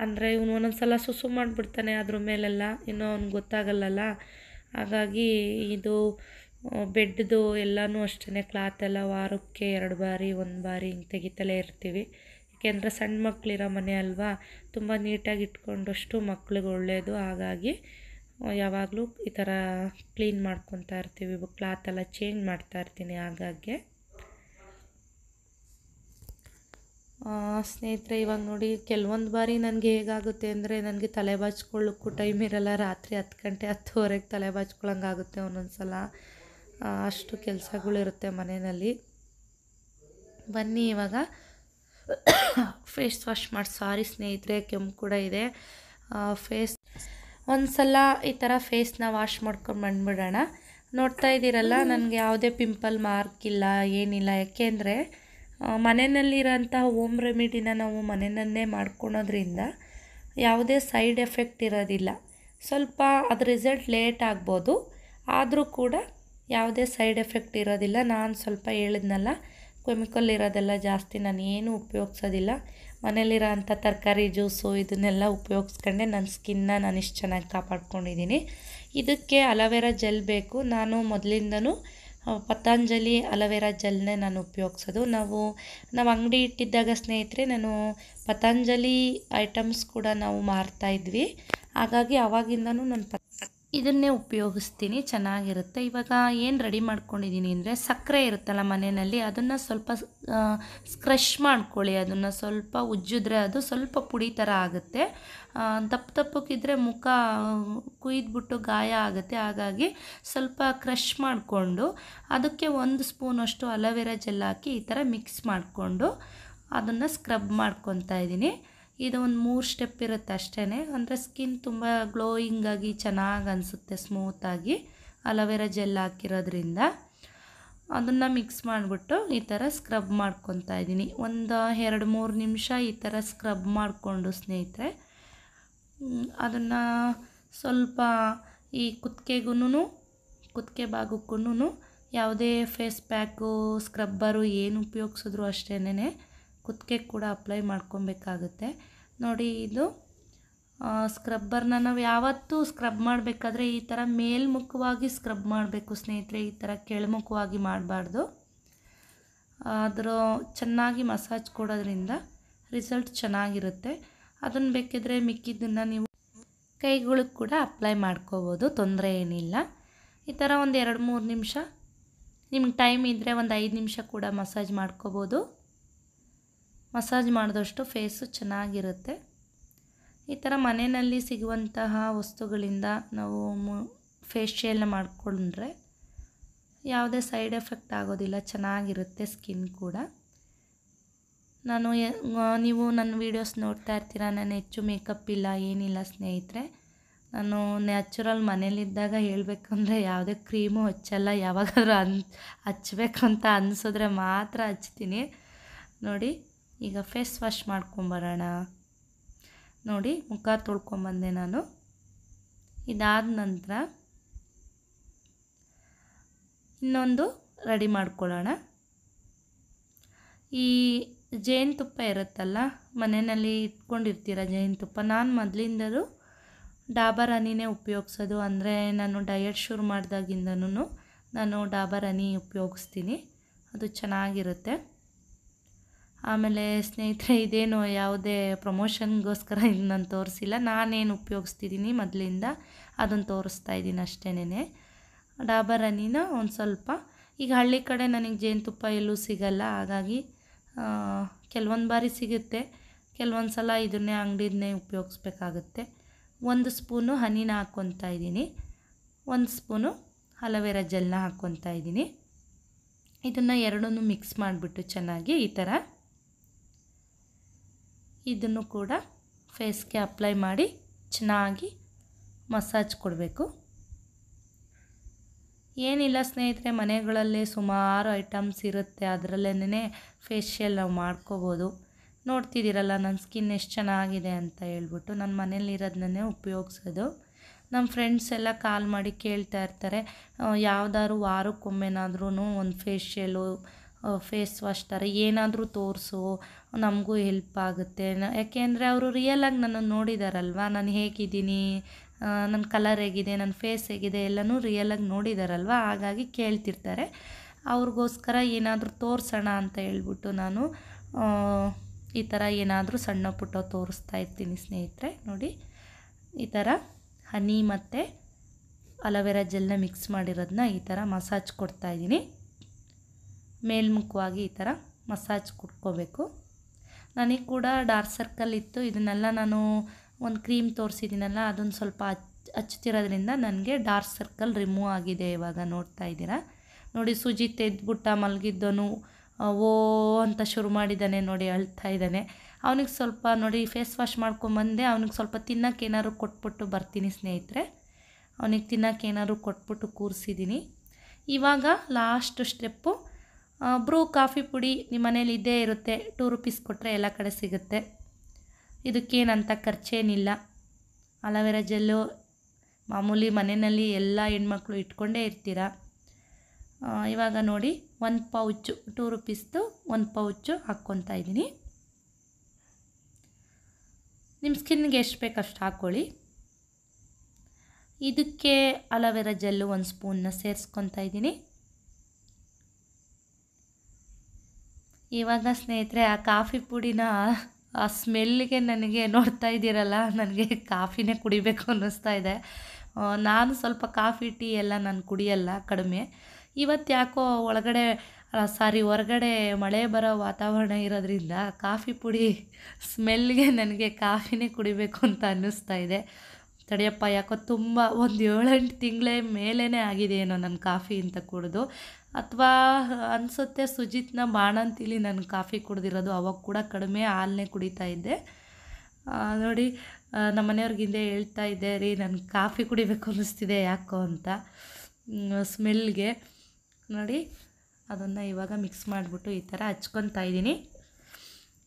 ಅಂದರೆ ಇವನು ಒಂದೊಂದು ಸಲ ಸುಸು ಮಾಡಿಬಿಡ್ತಾನೆ ಅದ್ರ ಮೇಲೆಲ್ಲ ಇನ್ನೂ ಅವ್ನು ಗೊತ್ತಾಗಲ್ಲಲ್ಲ ಹಾಗಾಗಿ ಇದು ಬೆಡ್ದು ಎಲ್ಲನೂ ಅಷ್ಟೇ ಕ್ಲಾತ್ ಎಲ್ಲ ವಾರಕ್ಕೆ ಎರಡು ಬಾರಿ ಒಂದು ಬಾರಿ ಹಿಂಗೆ ತೆಗಿತಲೇ ಇರ್ತೀವಿ ಏಕೆಂದರೆ ಸಣ್ಣ ಮಕ್ಕಳಿರೋ ಮನೆ ಅಲ್ವಾ ತುಂಬ ನೀಟಾಗಿ ಇಟ್ಕೊಂಡಷ್ಟು ಮಕ್ಳಿಗೆ ಒಳ್ಳೆಯದು ಹಾಗಾಗಿ ಯಾವಾಗಲೂ ಈ ಥರ ಕ್ಲೀನ್ ಮಾಡ್ಕೊತಾ ಇರ್ತೀವಿ ಕ್ಲಾತೆಲ್ಲ ಚೇಂಜ್ ಮಾಡ್ತಾ ಇರ್ತೀನಿ ಆಗಾಗ್ಗೆ ಸ್ನೇಹಿತರೆ ಇವಾಗ ನೋಡಿ ಕೆಲವೊಂದು ಬಾರಿ ನನಗೆ ಹೇಗಾಗುತ್ತೆ ಅಂದರೆ ನನಗೆ ತಲೆ ಬಾಚ್ಕೊಳ್ಳೋಕ್ಕೂ ಟೈಮ್ ಇರಲ್ಲ ರಾತ್ರಿ ಹತ್ತು ಗಂಟೆ ಹತ್ತುವರೆಗೆ ತಲೆ ಬಾಚ್ಕೊಳ್ಳೋಂಗಾಗುತ್ತೆ ಒಂದೊಂದು ಸಲ ಅಷ್ಟು ಕೆಲಸಗಳಿರುತ್ತೆ ಮನೆಯಲ್ಲಿ ಬನ್ನಿ ಇವಾಗ ಫೇಸ್ ವಾಶ್ ಮಾಡಿ ಸಾರಿ ಸ್ನೇಹಿತರೆ ಕೆಮ್ಮು ಕೂಡ ಇದೆ ಫೇಸ್ ಒಂದು ಸಲ ಈ ಥರ ಫೇಸ್ನ ವಾಶ್ ಮಾಡ್ಕೊಂಡು ಬಂದ್ಬಿಡೋಣ ನೋಡ್ತಾ ಇದ್ದೀರಲ್ಲ ನನಗೆ ಯಾವುದೇ ಪಿಂಪಲ್ ಮಾರ್ಕ್ ಇಲ್ಲ ಏನಿಲ್ಲ ಯಾಕೆಂದರೆ ಮನೆಯಲ್ಲಿರೋಂಥ ಹೋಮ್ ರೆಮಿಡಿನ ನಾವು ಮನೆಯನ್ನೇ ಮಾಡ್ಕೊಳೋದ್ರಿಂದ ಯಾವುದೇ ಸೈಡ್ ಎಫೆಕ್ಟ್ ಇರೋದಿಲ್ಲ ಸ್ವಲ್ಪ ಅದು ರಿಸಲ್ಟ್ ಲೇಟ್ ಆಗ್ಬೋದು ಆದರೂ ಕೂಡ ಯಾವುದೇ ಸೈಡ್ ಎಫೆಕ್ಟ್ ಇರೋದಿಲ್ಲ ನಾನು ಸ್ವಲ್ಪ ಹೇಳಿದ್ನಲ್ಲ ಕೆಮಿಕಲ್ ಇರೋದೆಲ್ಲ ಜಾಸ್ತಿ ನಾನು ಏನು ಉಪಯೋಗಿಸೋದಿಲ್ಲ ಮನೇಲಿರೋ ಅಂಥ ತರಕಾರಿ ಜ್ಯೂಸು ಇದನ್ನೆಲ್ಲ ಉಪಯೋಗಿಸ್ಕೊಂಡೆ ನನ್ನ ಸ್ಕಿನ್ನ ನಾನು ಇಷ್ಟು ಚೆನ್ನಾಗಿ ಕಾಪಾಡ್ಕೊಂಡಿದ್ದೀನಿ ಇದಕ್ಕೆ ಅಲೋವೆರಾ ಜೆಲ್ ಬೇಕು ನಾನು ಮೊದಲಿಂದನೂ ಪತಂಜಲಿ ಅಲೋವೆರಾ ಜೆಲ್ನೇ ನಾನು ಉಪಯೋಗ್ಸೋದು ನಾವು ನಾವು ಅಂಗಡಿ ಇಟ್ಟಿದ್ದಾಗ ಸ್ನೇಹಿತರೆ ನಾನು ಪತಂಜಲಿ ಐಟಮ್ಸ್ ಕೂಡ ನಾವು ಮಾರ್ತಾ ಇದ್ವಿ ಹಾಗಾಗಿ ಅವಾಗಿಂದನೂ ನಾನು ಪತ್ ಇದನ್ನೇ ಉಪಯೋಗಿಸ್ತೀನಿ ಚೆನ್ನಾಗಿರುತ್ತೆ ಇವಾಗ ಏನು ರೆಡಿ ಮಾಡ್ಕೊಂಡಿದ್ದೀನಿ ಅಂದರೆ ಸಕ್ಕರೆ ಇರುತ್ತಲ್ಲ ಮನೆಯಲ್ಲಿ ಅದನ್ನು ಸ್ವಲ್ಪ ಸ್ಕ್ರಶ್ ಮಾಡ್ಕೊಳ್ಳಿ ಅದನ್ನು ಸ್ವಲ್ಪ ಉಜ್ಜಿದ್ರೆ ಅದು ಸ್ವಲ್ಪ ಪುಡಿ ಥರ ಆಗುತ್ತೆ ದಪ್ಪ ತಪ್ಪಕ್ಕಿದ್ರೆ ಮುಖ ಕುಯ್ದುಬಿಟ್ಟು ಗಾಯ ಆಗುತ್ತೆ ಹಾಗಾಗಿ ಸ್ವಲ್ಪ ಕ್ರಷ್ ಮಾಡಿಕೊಂಡು ಅದಕ್ಕೆ ಒಂದು ಸ್ಪೂನಷ್ಟು ಅಲೋವೆರಾ ಜೆಲ್ ಹಾಕಿ ಈ ಥರ ಮಿಕ್ಸ್ ಮಾಡಿಕೊಂಡು ಅದನ್ನು ಸ್ಕ್ರಬ್ ಮಾಡ್ಕೊತಾ ಇದ್ದೀನಿ ಇದು ಒಂದು ಮೂರು ಸ್ಟೆಪ್ ಇರುತ್ತೆ ಅಷ್ಟೇ ಅಂದರೆ ಸ್ಕಿನ್ ತುಂಬ ಗ್ಲೋಯಿಂಗಾಗಿ ಚೆನ್ನಾಗಿ ಅನಿಸುತ್ತೆ ಸ್ಮೂತಾಗಿ ಅಲೋವೆರಾ ಜೆಲ್ ಹಾಕಿರೋದ್ರಿಂದ ಅದನ್ನು ಮಿಕ್ಸ್ ಮಾಡಿಬಿಟ್ಟು ಈ ಥರ ಸ್ಕ್ರಬ್ ಮಾಡ್ಕೊತಾ ಇದ್ದೀನಿ ಒಂದು ಎರಡು ಮೂರು ನಿಮಿಷ ಈ ಥರ ಸ್ಕ್ರಬ್ ಮಾಡಿಕೊಂಡು ಸ್ನೇಹಿತರೆ ಅದನ್ನು ಸ್ವಲ್ಪ ಈ ಕುತ್ತಿಗೆಗೂ ಕುತ್ತಿಗೆ ಭಾಗಕ್ಕೂ ಯಾವುದೇ ಫೇಸ್ ಪ್ಯಾಕು ಸ್ಕ್ರಬ್ಬರು ಏನು ಉಪಯೋಗಿಸಿದ್ರು ಅಷ್ಟೇ ಕುತ್ತಿಗೆ ಕೂಡ ಅಪ್ಲೈ ಮಾಡ್ಕೊಬೇಕಾಗುತ್ತೆ ನೋಡಿ ಇದು ಸ್ಕ್ರಬ್ಬರ್ನ ನಾವು ಯಾವತ್ತೂ ಸ್ಕ್ರಬ್ ಮಾಡಬೇಕಾದ್ರೆ ಈ ಥರ ಮೇಲ್ಮುಖವಾಗಿ ಸ್ಕ್ರಬ್ ಮಾಡಬೇಕು ಸ್ನೇಹಿತರೆ ಈ ಥರ ಕೆಳಮುಖವಾಗಿ ಮಾಡಬಾರ್ದು ಆದರೂ ಚೆನ್ನಾಗಿ ಮಸಾಜ್ ಕೊಡೋದ್ರಿಂದ ರಿಸಲ್ಟ್ ಚೆನ್ನಾಗಿರುತ್ತೆ ಅದನ್ನು ಬೇಕಿದ್ರೆ ಮಿಕ್ಕಿದ್ದನ್ನು ನೀವು ಕೈಗಳಿಗೆ ಕೂಡ ಅಪ್ಲೈ ಮಾಡ್ಕೋಬೋದು ತೊಂದರೆ ಏನಿಲ್ಲ ಈ ಥರ ಒಂದು ಎರಡು ಮೂರು ನಿಮಿಷ ನಿಮ್ಗೆ ಟೈಮ್ ಇದ್ದರೆ ಒಂದು ಐದು ನಿಮಿಷ ಕೂಡ ಮಸಾಜ್ ಮಾಡ್ಕೋಬೋದು ಮಸಾಜ್ ಮಾಡಿದಷ್ಟು ಫೇಸು ಚೆನ್ನಾಗಿರುತ್ತೆ ಈ ಥರ ಮನೆಯಲ್ಲಿ ಸಿಗುವಂತಹ ವಸ್ತುಗಳಿಂದ ನಾವು ಫೇಶಿಯಲ್ನ ಮಾಡಿಕೊಂಡ್ರೆ ಯಾವುದೇ ಸೈಡ್ ಎಫೆಕ್ಟ್ ಆಗೋದಿಲ್ಲ ಚೆನ್ನಾಗಿರುತ್ತೆ ಸ್ಕಿನ್ ಕೂಡ ನಾನು ನೀವು ನನ್ನ ವೀಡಿಯೋಸ್ ನೋಡ್ತಾ ಇರ್ತೀರ ನಾನು ಹೆಚ್ಚು ಮೇಕಪ್ ಇಲ್ಲ ಏನಿಲ್ಲ ಸ್ನೇಹಿತರೆ ನಾನು ನ್ಯಾಚುರಲ್ ಮನೇಲಿದ್ದಾಗ ಹೇಳಬೇಕು ಯಾವುದೇ ಕ್ರೀಮು ಹಚ್ಚಲ್ಲ ಯಾವಾಗಾದರೂ ಅನ್ ಹಚ್ಬೇಕು ಅಂತ ಅನಿಸಿದ್ರೆ ಮಾತ್ರ ಹಚ್ತೀನಿ ನೋಡಿ ಈಗ ಫೇಸ್ ವಾಶ್ ಮಾಡ್ಕೊಂಬರೋಣ ನೋಡಿ ಮುಖ ತೊಳ್ಕೊಂಬಂದೆ ನಾನು ಇದಾದ ನಂತರ ಇನ್ನೊಂದು ರೆಡಿ ಮಾಡ್ಕೊಳ್ಳೋಣ ಈ ಜೇನುತುಪ್ಪ ಇರುತ್ತಲ್ಲ ಮನೆಯಲ್ಲಿ ಇಟ್ಕೊಂಡಿರ್ತೀರ ಜೇನುತುಪ್ಪ ನಾನು ಮೊದಲಿಂದಲೂ ಡಾಬರ್ ಹನಿನೇ ಉಪಯೋಗಿಸೋದು ಅಂದರೆ ನಾನು ಡಯಟ್ ಶುರು ಮಾಡಿದಾಗಿಂದನೂ ನಾನು ಡಾಬರ್ ಹನಿ ಉಪಯೋಗಿಸ್ತೀನಿ ಅದು ಚೆನ್ನಾಗಿರುತ್ತೆ ಆಮೇಲೆ ಸ್ನೇಹಿತರೆ ಇದೇನು ಯಾವುದೇ ಪ್ರಮೋಷನ್ಗೋಸ್ಕರ ಇದು ನಾನು ತೋರಿಸಿಲ್ಲ ನಾನೇನು ಉಪಯೋಗಿಸ್ತಿದ್ದೀನಿ ಮೊದಲಿಂದ ಅದನ್ನು ತೋರಿಸ್ತಾ ಇದ್ದೀನಿ ಅಷ್ಟೇನೆ ಡಾಬರ್ ಹನಿನ ಒಂದು ಸ್ವಲ್ಪ ಈಗ ಹಳ್ಳಿ ಕಡೆ ನನಗೆ ಜೇನುತುಪ್ಪ ಎಲ್ಲೂ ಸಿಗಲ್ಲ ಹಾಗಾಗಿ ಕೆಲವೊಂದು ಬಾರಿ ಸಿಗುತ್ತೆ ಕೆಲವೊಂದು ಸಲ ಇದನ್ನೇ ಅಂಗಡಿದನ್ನೇ ಉಪಯೋಗಿಸ್ಬೇಕಾಗುತ್ತೆ ಒಂದು ಸ್ಪೂನು ಹನಿನ ಹಾಕ್ಕೊತಾ ಇದ್ದೀನಿ ಒಂದು ಸ್ಪೂನು ಅಲೋವೆರಾ ಜೆಲ್ನ ಹಾಕ್ಕೊತಾ ಇದ್ದೀನಿ ಇದನ್ನು ಎರಡನ್ನೂ ಮಿಕ್ಸ್ ಮಾಡಿಬಿಟ್ಟು ಚೆನ್ನಾಗಿ ಈ ಥರ ಇದನ್ನು ಕೂಡ ಫೇಸ್ಗೆ ಅಪ್ಲೈ ಮಾಡಿ ಚೆನ್ನಾಗಿ ಮಸಾಜ್ ಕೊಡಬೇಕು ಏನಿಲ್ಲ ಸ್ನೇಹಿತರೆ ಮನೆಗಳಲ್ಲಿ ಸುಮಾರು ಐಟಮ್ಸ್ ಇರುತ್ತೆ ಅದರಲ್ಲೇನೇ ಫೇಶಿಯಲ್ ನಾವು ಮಾಡ್ಕೋಬೋದು ನೋಡ್ತಿದ್ದೀರಲ್ಲ ನನ್ನ ಸ್ಕಿನ್ ಎಷ್ಟು ಚೆನ್ನಾಗಿದೆ ಅಂತ ಹೇಳ್ಬಿಟ್ಟು ನನ್ನ ಮನೇಲಿರೋದನ್ನೇ ಉಪಯೋಗಿಸೋದು ನಮ್ಮ ಫ್ರೆಂಡ್ಸ್ ಎಲ್ಲ ಕಾಲ್ ಮಾಡಿ ಕೇಳ್ತಾ ಇರ್ತಾರೆ ಯಾವ್ದಾದ್ರು ವಾರಕ್ಕೊಮ್ಮೆನಾದ್ರೂ ಒಂದು ಫೇಶಿಯಲು ಫೇಸ್ ವಾಶ್ ಥರ ಏನಾದರೂ ತೋರಿಸು ನಮಗೂ ಹೆಲ್ಪ್ ಆಗುತ್ತೆ ಯಾಕೆ ಅಂದರೆ ಅವರು ರಿಯಲಾಗಿ ನನ್ನನ್ನು ನೋಡಿದಾರಲ್ವ ನಾನು ಹೇಗಿದ್ದೀನಿ ನನ್ನ ಕಲರ್ ಹೇಗಿದೆ ನನ್ನ ಫೇಸ್ ಹೇಗಿದೆ ಎಲ್ಲನೂ ರಿಯಲಾಗಿ ನೋಡಿದಾರಲ್ವ ಹಾಗಾಗಿ ಕೇಳ್ತಿರ್ತಾರೆ ಅವ್ರಿಗೋಸ್ಕರ ಏನಾದರೂ ತೋರಿಸೋಣ ಅಂತ ಹೇಳ್ಬಿಟ್ಟು ನಾನು ಈ ಥರ ಏನಾದರೂ ಸಣ್ಣ ಪುಟ್ಟ ತೋರಿಸ್ತಾ ಇರ್ತೀನಿ ಸ್ನೇಹಿತರೆ ನೋಡಿ ಈ ಥರ ಹನಿ ಮತ್ತು ಅಲೋವೆರಾ ಜೆಲ್ನ ಮಿಕ್ಸ್ ಮಾಡಿರೋದನ್ನ ಈ ಥರ ಮಸಾಜ್ ಕೊಡ್ತಾಯಿದ್ದೀನಿ ಮೇಲ್ಮುಖವಾಗಿ ಈ ಥರ ಮಸಾಜ್ ಕುಟ್ಕೋಬೇಕು ನನಗೆ ಕೂಡ ಡಾರ್ಕ್ ಸರ್ಕಲ್ ಇತ್ತು ಇದನ್ನೆಲ್ಲ ನಾನು ಒಂದು ಕ್ರೀಮ್ ತೋರಿಸಿದ್ದೀನಲ್ಲ ಅದನ್ನು ಸ್ವಲ್ಪ ಹಚ್ ಹಚ್ತಿರೋದ್ರಿಂದ ನನಗೆ ಡಾರ್ಕ್ ಸರ್ಕಲ್ ರಿಮೂವ್ ಆಗಿದೆ ಇವಾಗ ನೋಡ್ತಾ ಇದ್ದೀರಾ ನೋಡಿ ಸುಜಿ ತೆದ್ಬಿಟ್ಟ ಮಲಗಿದ್ದನು ಓ ಅಂತ ಶುರು ಮಾಡಿದ್ದಾನೆ ನೋಡಿ ಅಳ್ತಾ ಇದ್ದಾನೆ ಅವನಿಗೆ ಸ್ವಲ್ಪ ನೋಡಿ ಫೇಸ್ ವಾಶ್ ಮಾಡ್ಕೊಂಬಂದೆ ಅವ್ನಿಗೆ ಸ್ವಲ್ಪ ತಿನ್ನೋಕೆ ಏನಾದ್ರು ಕೊಟ್ಬಿಟ್ಟು ಬರ್ತೀನಿ ಸ್ನೇಹಿತರೆ ಅವನಿಗೆ ತಿನ್ನೋಕೆ ಏನಾದ್ರು ಕೊಟ್ಬಿಟ್ಟು ಕೂರಿಸಿದ್ದೀನಿ ಇವಾಗ ಲಾಸ್ಟ್ ಸ್ಟೆಪ್ಪು ಬ್ರೂ ಕಾಫಿ ಪುಡಿ ನಿಮ್ಮ ಮನೇಲಿ ಇದ್ದೇ ಇರುತ್ತೆ ಟೂ ರುಪೀಸ್ ಕೊಟ್ಟರೆ ಎಲ್ಲ ಕಡೆ ಸಿಗುತ್ತೆ ಇದಕ್ಕೇನಂತ ಖರ್ಚೇನಿಲ್ಲ ಅಲೋವೆರಾ ಜೆಲ್ಲು ಮಾಮೂಲಿ ಮನೆಯಲ್ಲಿ ಎಲ್ಲ ಹೆಣ್ಮಕ್ಳು ಇಟ್ಕೊಂಡೇ ಇರ್ತೀರ ಇವಾಗ ನೋಡಿ ಒಂದು ಪೌಚು ಟೂ ರುಪೀಸ್ದು ಒಂದು ಪೌಚು ಹಾಕ್ಕೊತಾ ಇದ್ದೀನಿ ನಿಮ್ಮ ಸ್ಕಿನ್ಗೆ ಎಷ್ಟು ಬೇಕಷ್ಟು ಹಾಕ್ಕೊಳ್ಳಿ ಇದಕ್ಕೆ ಅಲೋವೆರಾ ಜೆಲ್ಲು ಒಂದು ಸ್ಪೂನ್ನ ಸೇರಿಸ್ಕೊತಾ ಇದ್ದೀನಿ ಇವಾಗ ಸ್ನೇಹಿತರೆ ಆ ಕಾಫಿ ಪುಡಿನ ಆ ಸ್ಮೆಲ್ಲಿಗೆ ನನಗೆ ನೋಡ್ತಾ ಇದ್ದೀರಲ್ಲ ನನಗೆ ಕಾಫಿನೇ ಕುಡಿಬೇಕು ಅನ್ನಿಸ್ತಾ ಇದೆ ನಾನು ಸ್ವಲ್ಪ ಕಾಫಿ ಟೀ ಎಲ್ಲ ನಾನು ಕುಡಿಯಲ್ಲ ಕಡಿಮೆ ಇವತ್ತು ಯಾಕೋ ಒಳಗಡೆ ಸಾರಿ ಹೊರಗಡೆ ಮಳೆ ಬರೋ ವಾತಾವರಣ ಇರೋದ್ರಿಂದ ಕಾಫಿ ಪುಡಿ ಸ್ಮೆಲ್ಗೆ ನನಗೆ ಕಾಫಿನೇ ಕುಡಿಬೇಕು ಅಂತ ಅನ್ನಿಸ್ತಾ ಇದೆ ತಡೆಯಪ್ಪ ಯಾಕೋ ತುಂಬ ಒಂದು ಏಳೆಂಟು ತಿಂಗಳೇ ಮೇಲೇ ಆಗಿದೆ ಏನೋ ನನ್ನ ಕಾಫಿ ಅಂತ ಕುಡಿದು ಅಥವಾ ಅನಿಸುತ್ತೆ ಸುಜಿತ್ನ ಬಾಣಂತಿಲಿ ನಾನು ಕಾಫಿ ಕುಡ್ದಿರೋದು ಅವಾಗ ಕೂಡ ಕಡಿಮೆ ಹಾಲನ್ನೇ ಕುಡಿತಾ ಇದ್ದೆ ನೋಡಿ ನಮ್ಮ ಮನೆಯವ್ರಿಗಿಂದೆ ಹೇಳ್ತಾ ಇದ್ದೆ ರೀ ನನಗೆ ಕಾಫಿ ಕುಡಿಬೇಕು ಅನ್ನಿಸ್ತಿದೆ ಯಾಕೋ ಅಂತ ಸ್ಮೆಲ್ಗೆ ನೋಡಿ ಅದನ್ನು ಇವಾಗ ಮಿಕ್ಸ್ ಮಾಡಿಬಿಟ್ಟು ಈ ಥರ ಹಚ್ಕೊತಾ ಇದ್ದೀನಿ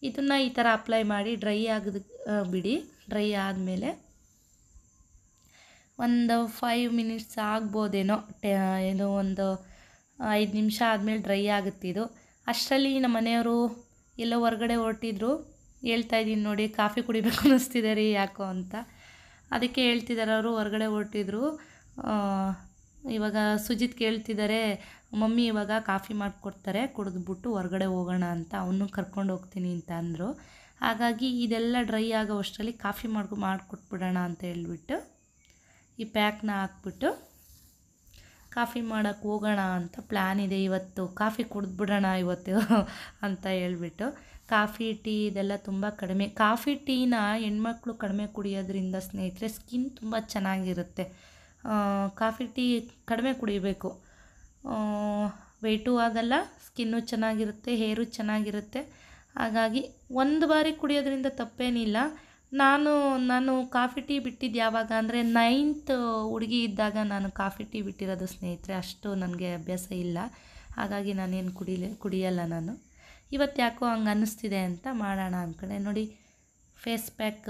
ಇದನ್ನು ಈ ಥರ ಅಪ್ಲೈ ಮಾಡಿ ಡ್ರೈ ಆಗದ ಬಿಡಿ ಡ್ರೈ ಆದಮೇಲೆ ಒಂದು ಫೈವ್ ಮಿನಿಟ್ಸ್ ಆಗ್ಬೋದೇನೋ ಟೆ ಏನು ಒಂದು ಐದು ನಿಮಿಷ ಆದಮೇಲೆ ಡ್ರೈ ಆಗುತ್ತೆ ಇದು ಅಷ್ಟರಲ್ಲಿ ನಮ್ಮ ಮನೆಯವರು ಎಲ್ಲೋ ಹೊರಗಡೆ ಹೊರಟಿದ್ರು ಹೇಳ್ತಾ ಇದ್ದೀನಿ ನೋಡಿ ಕಾಫಿ ಕುಡಿಬೇಕು ಅನ್ನಿಸ್ತಿದೆ ರೀ ಯಾಕೋ ಅಂತ ಅದಕ್ಕೆ ಹೇಳ್ತಿದ್ದಾರೆ ಅವರು ಹೊರಗಡೆ ಹೊರಟಿದ್ರು ಇವಾಗ ಸುಜಿತ್ ಕೇಳ್ತಿದ್ದಾರೆ ಮಮ್ಮಿ ಇವಾಗ ಕಾಫಿ ಮಾಡಿಕೊಡ್ತಾರೆ ಕುಡಿದ್ಬಿಟ್ಟು ಹೊರಗಡೆ ಹೋಗೋಣ ಅಂತ ಅವನು ಕರ್ಕೊಂಡು ಹೋಗ್ತೀನಿ ಅಂತ ಅಂದರು ಹಾಗಾಗಿ ಇದೆಲ್ಲ ಡ್ರೈ ಆಗೋ ಅಷ್ಟರಲ್ಲಿ ಕಾಫಿ ಮಾಡ್ಕೊ ಮಾಡಿಕೊಟ್ಬಿಡೋಣ ಅಂತ ಹೇಳ್ಬಿಟ್ಟು ಈ ಪ್ಯಾಕ್ನ ಹಾಕ್ಬಿಟ್ಟು ಕಾಫಿ ಮಾಡೋಕ್ಕೆ ಹೋಗೋಣ ಅಂತ ಪ್ಲ್ಯಾನ್ ಇದೆ ಇವತ್ತು ಕಾಫಿ ಕುಡಿದ್ಬಿಡೋಣ ಇವತ್ತು ಅಂತ ಹೇಳ್ಬಿಟ್ಟು ಕಾಫಿ ಟೀ ಇದೆಲ್ಲ ತುಂಬ ಕಡಿಮೆ ಕಾಫಿ ಟೀನ ಹೆಣ್ಮಕ್ಳು ಕಡಿಮೆ ಕುಡಿಯೋದ್ರಿಂದ ಸ್ನೇಹಿತರೆ ಸ್ಕಿನ್ ತುಂಬ ಚೆನ್ನಾಗಿರುತ್ತೆ ಕಾಫಿ ಟೀ ಕಡಿಮೆ ಕುಡಿಬೇಕು ವೆಯ್ಟೂ ಆಗಲ್ಲ ಸ್ಕಿನ್ನು ಚೆನ್ನಾಗಿರುತ್ತೆ ಹೇರು ಚೆನ್ನಾಗಿರುತ್ತೆ ಹಾಗಾಗಿ ಒಂದು ಬಾರಿ ಕುಡಿಯೋದ್ರಿಂದ ತಪ್ಪೇನಿಲ್ಲ ನಾನು ನಾನು ಕಾಫಿ ಟೀ ಬಿಟ್ಟಿದ್ದು ಯಾವಾಗ ಅಂದರೆ ನೈನ್ತ್ ಹುಡುಗಿ ಇದ್ದಾಗ ನಾನು ಕಾಫಿ ಟೀ ಬಿಟ್ಟಿರೋದು ಸ್ನೇಹಿತರೆ ಅಷ್ಟು ನನಗೆ ಅಭ್ಯಾಸ ಇಲ್ಲ ಹಾಗಾಗಿ ನಾನೇನು ಕುಡಿಲಿ ಕುಡಿಯಲ್ಲ ನಾನು ಇವತ್ತು ಯಾಕೋ ಹಂಗೆ ಅನ್ನಿಸ್ತಿದೆ ಅಂತ ಮಾಡೋಣ ಅಂದ್ಕೊಂಡೆ ನೋಡಿ ಫೇಸ್ ಪ್ಯಾಕ್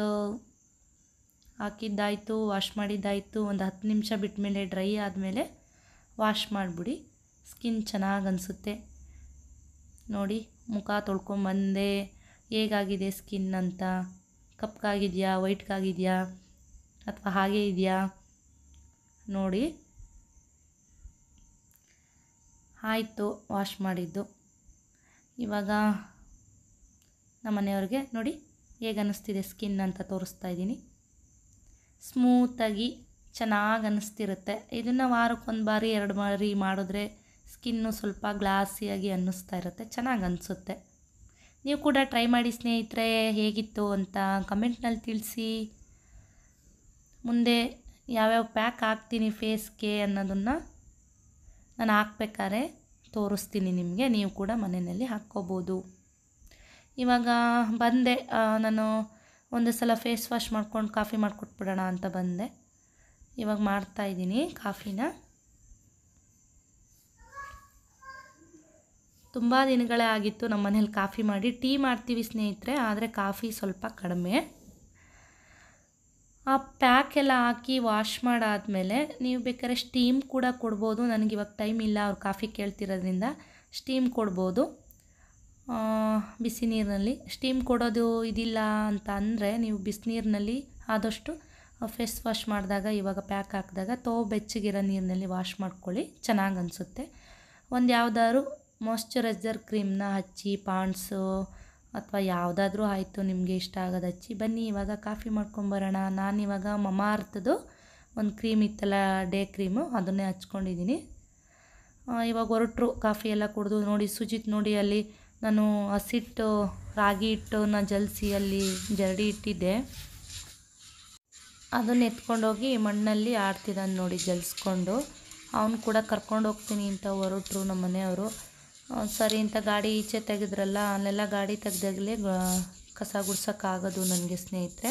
ಹಾಕಿದ್ದಾಯಿತು ವಾಶ್ ಮಾಡಿದ್ದಾಯಿತು ಒಂದು ಹತ್ತು ನಿಮಿಷ ಬಿಟ್ಟ ಡ್ರೈ ಆದಮೇಲೆ ವಾಶ್ ಮಾಡಿಬಿಡಿ ಸ್ಕಿನ್ ಚೆನ್ನಾಗಿ ಅನಿಸುತ್ತೆ ನೋಡಿ ಮುಖ ತೊಳ್ಕೊಂಬಂದೆ ಹೇಗಾಗಿದೆ ಸ್ಕಿನ್ ಅಂತ ಕಪ್ಗಾಗಿದೆಯಾ ವೈಟ್ಗಾಗಿದೆಯಾ ಅಥವಾ ಹಾಗೆ ಇದೆಯಾ ನೋಡಿ ಆಯಿತು ವಾಶ್ ಮಾಡಿದ್ದು ಇವಾಗ ನಮ್ಮನೆಯವ್ರಿಗೆ ನೋಡಿ ಹೇಗೆ ಅನ್ನಿಸ್ತಿದೆ ಸ್ಕಿನ್ ಅಂತ ತೋರಿಸ್ತಾ ಇದ್ದೀನಿ ಸ್ಮೂತಾಗಿ ಚೆನ್ನಾಗಿ ಅನ್ನಿಸ್ತಿರುತ್ತೆ ಇದನ್ನು ವಾರಕ್ಕೊಂದು ಬಾರಿ ಎರಡು ಬಾರಿ ಮಾಡಿದ್ರೆ ಸ್ಕಿನ್ನು ಸ್ವಲ್ಪ ಗ್ಲಾಸಿಯಾಗಿ ಅನ್ನಿಸ್ತಾ ಇರುತ್ತೆ ಚೆನ್ನಾಗಿ ಅನಿಸುತ್ತೆ ನೀವು ಕೂಡ ಟ್ರೈ ಮಾಡಿ ಸ್ನೇಹಿತರೆ ಹೇಗಿತ್ತು ಅಂತ ಕಮೆಂಟ್ನಲ್ಲಿ ತಿಳಿಸಿ ಮುಂದೆ ಯಾವ್ಯಾವ ಪ್ಯಾಕ್ ಹಾಕ್ತೀನಿ ಫೇಸ್ಗೆ ಅನ್ನೋದನ್ನು ನಾನು ಹಾಕ್ಬೇಕಾದ್ರೆ ತೋರಿಸ್ತೀನಿ ನಿಮಗೆ ನೀವು ಕೂಡ ಮನೆಯಲ್ಲಿ ಹಾಕ್ಕೋಬೋದು ಇವಾಗ ಬಂದೆ ನಾನು ಒಂದು ಸಲ ಫೇಸ್ ವಾಶ್ ಮಾಡ್ಕೊಂಡು ಕಾಫಿ ಮಾಡಿಕೊಟ್ಬಿಡೋಣ ಅಂತ ಬಂದೆ ಇವಾಗ ಮಾಡ್ತಾಯಿದ್ದೀನಿ ಕಾಫಿನ ತುಂಬ ದಿನಗಳೇ ಆಗಿತ್ತು ನಮ್ಮ ಮನೇಲಿ ಕಾಫಿ ಮಾಡಿ ಟೀ ಮಾಡ್ತೀವಿ ಸ್ನೇಹಿತರೆ ಆದರೆ ಕಾಫಿ ಸ್ವಲ್ಪ ಕಡಿಮೆ ಆ ಪ್ಯಾಕ್ ಎಲ್ಲ ಹಾಕಿ ವಾಶ್ ಮಾಡಾದಮೇಲೆ ನೀವು ಬೇಕಾದ್ರೆ ಸ್ಟೀಮ್ ಕೂಡ ಕೊಡ್ಬೋದು ಇವಾಗ ಟೈಮ್ ಇಲ್ಲ ಅವ್ರು ಕಾಫಿ ಕೇಳ್ತಿರೋದ್ರಿಂದ ಸ್ಟೀಮ್ ಕೊಡ್ಬೋದು ಬಿಸಿ ನೀರಿನಲ್ಲಿ ಸ್ಟೀಮ್ ಕೊಡೋದು ಇದಿಲ್ಲ ಅಂತ ಅಂದರೆ ನೀವು ಬಿಸಿನೀರಿನಲ್ಲಿ ಆದಷ್ಟು ಫೇಸ್ ವಾಶ್ ಮಾಡಿದಾಗ ಇವಾಗ ಪ್ಯಾಕ್ ಹಾಕಿದಾಗ ತೋ ಬೆಚ್ಚಗಿರೋ ನೀರಿನಲ್ಲಿ ವಾಶ್ ಮಾಡ್ಕೊಳ್ಳಿ ಚೆನ್ನಾಗಿ ಅನಿಸುತ್ತೆ ಒಂದು ಯಾವುದಾದ್ರು ಮಾಯ್ಶ್ಚರೈಸರ್ ಕ್ರೀಮ್ನ ಹಚ್ಚಿ ಪಾಂಡ್ಸು ಅಥವಾ ಯಾವುದಾದ್ರೂ ಆಯಿತು ನಿಮಗೆ ಇಷ್ಟ ಆಗೋದು ಹಚ್ಚಿ ಬನ್ನಿ ಇವಾಗ ಕಾಫಿ ಮಾಡ್ಕೊಂಬರೋಣ ನಾನಿವಾಗ ಮಮಾರ್ಥದ್ದು ಒಂದು ಕ್ರೀಮ್ ಇತ್ತಲ್ಲ ಡೇ ಕ್ರೀಮು ಅದನ್ನೇ ಹಚ್ಕೊಂಡಿದ್ದೀನಿ ಇವಾಗ ಹೊರಟರು ಕಾಫಿ ಎಲ್ಲ ಕುಡಿದು ನೋಡಿ ಸುಜಿತ್ ನೋಡಿ ಅಲ್ಲಿ ನಾನು ಹಸಿಟ್ಟು ರಾಗಿ ಹಿಟ್ಟನ್ನ ಜಲ್ಸಿ ಅಲ್ಲಿ ಜರಡಿ ಇಟ್ಟಿದ್ದೆ ಅದನ್ನು ಎತ್ಕೊಂಡೋಗಿ ಮಣ್ಣಲ್ಲಿ ಆಡ್ತಿದ್ದಾನೆ ನೋಡಿ ಜಲ್ಸ್ಕೊಂಡು ಅವನು ಕೂಡ ಕರ್ಕೊಂಡು ಹೋಗ್ತೀನಿ ಅಂತ ಹೊರಟರು ನಮ್ಮ ಮನೆಯವರು ಸರಿ ಇಂಥ ಗಾಡಿ ಈಚೆ ತೆಗೆದ್ರಲ್ಲ ಅಲ್ಲೆಲ್ಲ ಗಾಡಿ ತೆಗ್ದಾಗಲೇ ಕಸ ಗುಡ್ಸೋಕ್ಕಾಗೋದು ನನಗೆ ಸ್ನೇಹಿತರೆ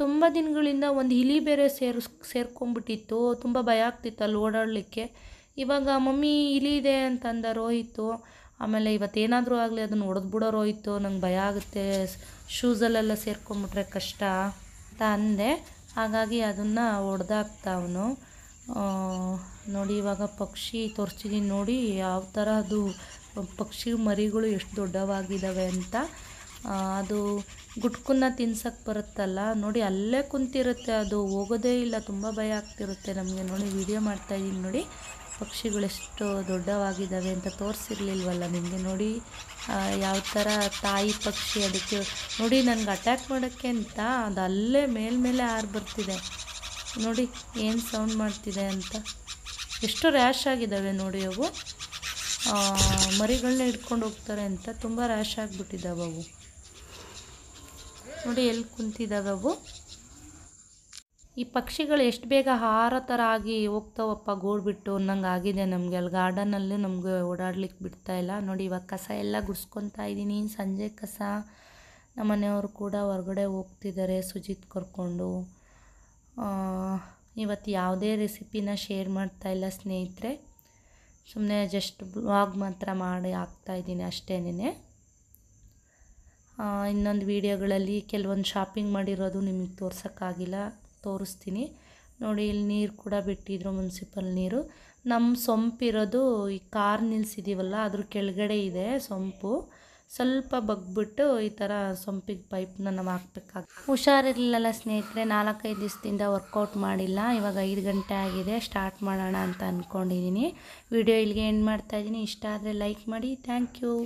ತುಂಬ ದಿನಗಳಿಂದ ಒಂದು ಇಲಿ ಬೇರೆ ಸೇರಿಸ್ ಸೇರ್ಕೊಂಬಿಟ್ಟಿತ್ತು ತುಂಬ ಭಯ ಆಗ್ತಿತ್ತು ಅಲ್ಲಿ ಓಡಾಡಲಿಕ್ಕೆ ಇವಾಗ ಮಮ್ಮಿ ಇಲಿ ಇದೆ ಅಂತಂದ ರೋಹಿತ್ತು ಆಮೇಲೆ ಇವತ್ತೇನಾದರೂ ಆಗಲಿ ಅದನ್ನು ಬಿಡೋ ರೋಹಿತ್ತು ನಂಗೆ ಭಯ ಆಗುತ್ತೆ ಶೂಸಲ್ಲೆಲ್ಲ ಸೇರ್ಕೊಂಬಿಟ್ರೆ ಕಷ್ಟ ಅಂತ ಅಂದೆ ಹಾಗಾಗಿ ಅದನ್ನು ಅವನು ನೋಡಿ ಇವಾಗ ಪಕ್ಷಿ ತೋರಿಸ್ತಿದ್ದೀನಿ ನೋಡಿ ಯಾವ ಥರ ಅದು ಪಕ್ಷಿ ಮರಿಗಳು ಎಷ್ಟು ದೊಡ್ಡವಾಗಿದ್ದಾವೆ ಅಂತ ಅದು ಗುಟ್ಕುನ್ನ ತಿನ್ಸಕ್ಕೆ ಬರುತ್ತಲ್ಲ ನೋಡಿ ಅಲ್ಲೇ ಕುಂತಿರುತ್ತೆ ಅದು ಹೋಗೋದೇ ಇಲ್ಲ ತುಂಬ ಭಯ ಆಗ್ತಿರುತ್ತೆ ನಮಗೆ ನೋಡಿ ವಿಡಿಯೋ ಮಾಡ್ತಾಯಿದ್ದೀನಿ ನೋಡಿ ಪಕ್ಷಿಗಳೆಷ್ಟು ದೊಡ್ಡವಾಗಿದ್ದಾವೆ ಅಂತ ತೋರಿಸಿರ್ಲಿಲ್ವಲ್ಲ ನಿಮಗೆ ನೋಡಿ ಯಾವ ಥರ ತಾಯಿ ಪಕ್ಷಿ ಅದಕ್ಕೆ ನೋಡಿ ನನಗೆ ಅಟ್ಯಾಕ್ ಮಾಡೋಕ್ಕೆ ಅಂತ ಅದು ಅಲ್ಲೇ ಮೇಲ್ಮೇಲೆ ಹಾರು ಬರ್ತಿದೆ ನೋಡಿ ಏನು ಸೌಂಡ್ ಮಾಡ್ತಿದೆ ಅಂತ ಎಷ್ಟು ರ್ಯಾಶ್ ಆಗಿದ್ದಾವೆ ನೋಡಿ ಅವು ಮರಿಗಳನ್ನ ಹಿಡ್ಕೊಂಡು ಹೋಗ್ತಾರೆ ಅಂತ ತುಂಬ ರ್ಯಾಶ್ ಆಗಿಬಿಟ್ಟಿದ್ದಾವೆ ಅವು ನೋಡಿ ಎಲ್ಲಿ ಕುಂತಿದ್ದಾವೆ ಅವು ಈ ಪಕ್ಷಿಗಳು ಎಷ್ಟು ಬೇಗ ಹಾರ ಥರ ಆಗಿ ಹೋಗ್ತಾವಪ್ಪ ಬಿಟ್ಟು ಅನ್ನಂಗೆ ಆಗಿದೆ ನಮಗೆ ಅಲ್ಲಿ ಗಾರ್ಡನಲ್ಲೂ ನಮಗೆ ಓಡಾಡ್ಲಿಕ್ಕೆ ಬಿಡ್ತಾ ಇಲ್ಲ ನೋಡಿ ಇವಾಗ ಕಸ ಎಲ್ಲ ಗುಡ್ಸ್ಕೊತಾ ಇದ್ದೀನಿ ಸಂಜೆ ಕಸ ನಮ್ಮ ಮನೆಯವರು ಕೂಡ ಹೊರಗಡೆ ಹೋಗ್ತಿದ್ದಾರೆ ಸುಜಿತ್ ಕರ್ಕೊಂಡು ಇವತ್ತು ಯಾವುದೇ ರೆಸಿಪಿನ ಶೇರ್ ಮಾಡ್ತಾ ಇಲ್ಲ ಸ್ನೇಹಿತರೆ ಸುಮ್ಮನೆ ಜಸ್ಟ್ ಬ್ಲಾಗ್ ಮಾತ್ರ ಮಾಡಿ ಇದ್ದೀನಿ ಅಷ್ಟೇನೆ ಇನ್ನೊಂದು ವೀಡಿಯೋಗಳಲ್ಲಿ ಕೆಲವೊಂದು ಶಾಪಿಂಗ್ ಮಾಡಿರೋದು ನಿಮಗೆ ತೋರ್ಸೋಕ್ಕಾಗಿಲ್ಲ ತೋರಿಸ್ತೀನಿ ನೋಡಿ ಇಲ್ಲಿ ನೀರು ಕೂಡ ಬಿಟ್ಟಿದ್ರು ಮುನ್ಸಿಪಲ್ ನೀರು ನಮ್ಮ ಸೊಂಪಿರೋದು ಈ ಕಾರ್ ನಿಲ್ಲಿಸಿದ್ದೀವಲ್ಲ ಅದ್ರ ಕೆಳಗಡೆ ಇದೆ ಸೊಂಪು ಸ್ವಲ್ಪ ಬಗ್ಬಿಟ್ಟು ಈ ಥರ ಸೊಂಪಿಗೆ ಪೈಪ್ನ ನಾವು ಹಾಕ್ಬೇಕಾಗ್ತದೆ ಹುಷಾರಿರಲಿಲ್ಲ ಸ್ನೇಹಿತರೆ ನಾಲ್ಕೈದು ದಿವಸದಿಂದ ವರ್ಕೌಟ್ ಮಾಡಿಲ್ಲ ಇವಾಗ ಐದು ಗಂಟೆ ಆಗಿದೆ ಸ್ಟಾರ್ಟ್ ಮಾಡೋಣ ಅಂತ ಅಂದ್ಕೊಂಡಿದ್ದೀನಿ ವಿಡಿಯೋ ಇಲ್ಲಿಗೆ ಎಂಡ್ ಮಾಡ್ತಾಯಿದ್ದೀನಿ ಇಷ್ಟ ಆದರೆ ಲೈಕ್ ಮಾಡಿ ಥ್ಯಾಂಕ್ ಯು